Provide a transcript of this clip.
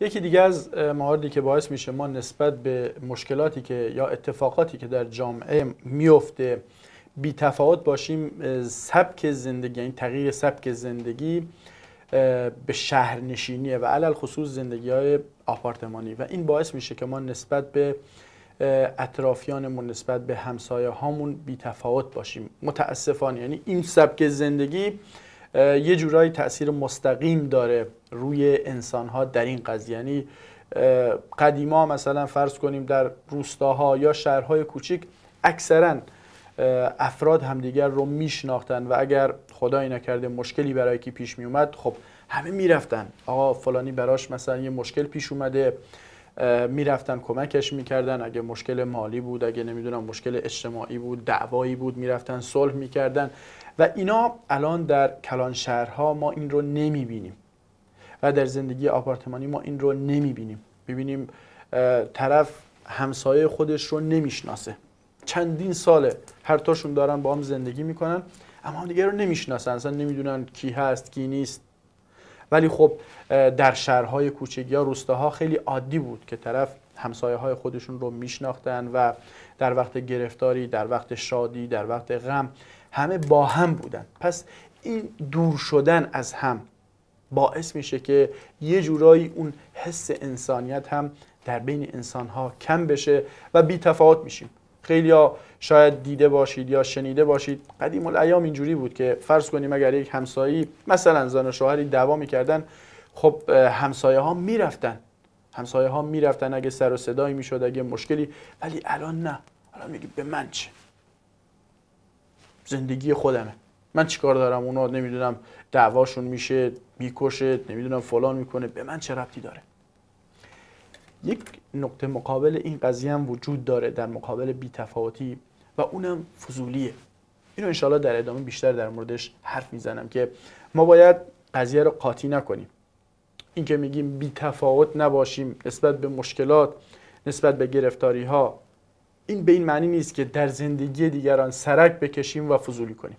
یکی دیگه از مواردی که باعث میشه ما نسبت به مشکلاتی که یا اتفاقاتی که در جامعه میفته بی تفاوت باشیم سبک زندگی یعنی تغییر سبک زندگی به شهرنشینیه و علل خصوص زندگی های آپارتمانی و این باعث میشه که ما نسبت به اطرافیانمون نسبت به همسایه هامون بی تفاوت باشیم متاسفانه یعنی این سبک زندگی یه جورایی تاثیر مستقیم داره روی انسانها در این قضیه یعنی قدیما مثلا فرض کنیم در روستاها یا شهرهای کوچیک اکثرا افراد همدیگر رو میشناختن و اگر خدایی نکرده مشکلی برای کی پیش می خب همه میرفتن آقا فلانی براش مثلا یه مشکل پیش اومده میرفتن کمکش میکردن اگه مشکل مالی بود اگه نمیدونم مشکل اجتماعی بود دعوایی بود میرفتن صلح میکردن و اینا الان در کلان شهرها ما این رو نمیبینیم و در زندگی آپارتمانی ما این رو نمیبینیم ببینیم طرف همسایه خودش رو نمیشناسه چندین ساله هر تاشون دارن با هم زندگی میکنن اما هم دیگه رو نمیشناسن اصلا نمیدونن کی هست کی نیست ولی خب در شهرهای کوچگی یا ها خیلی عادی بود که طرف همسایه های خودشون رو میشناختن و در وقت گرفتاری در وقت شادی در وقت غم همه با هم بودن پس این دور شدن از هم باعث میشه که یه جورایی اون حس انسانیت هم در بین انسان ها کم بشه و بی تفاوت میشیم خیلی ها شاید دیده باشید یا شنیده باشید قدیم الایام اینجوری بود که فرض کنیم اگر یک همسایی مثلا زن و شوهری دعوا میکردن خب همسایه ها میرفتن همسایه ها میرفتن اگه سر و صدایی میشد اگه مشکلی ولی الان نه الان میگی به من چه زندگی خودمه من چیکار دارم اونا نمیدونم دعواشون میشه میکشه نمیدونم فلان میکنه به من چه ربطی داره یک نقطه مقابل این قضیه هم وجود داره در مقابل بیتفاوتی و اونم فضولیه اینو انشالله در ادامه بیشتر در موردش حرف میزنم که ما باید قضیه رو قاطی نکنیم اینکه میگیم بیتفاوت نباشیم نسبت به مشکلات نسبت به گرفتاری ها این به این معنی نیست که در زندگی دیگران سرک بکشیم و فضولی کنیم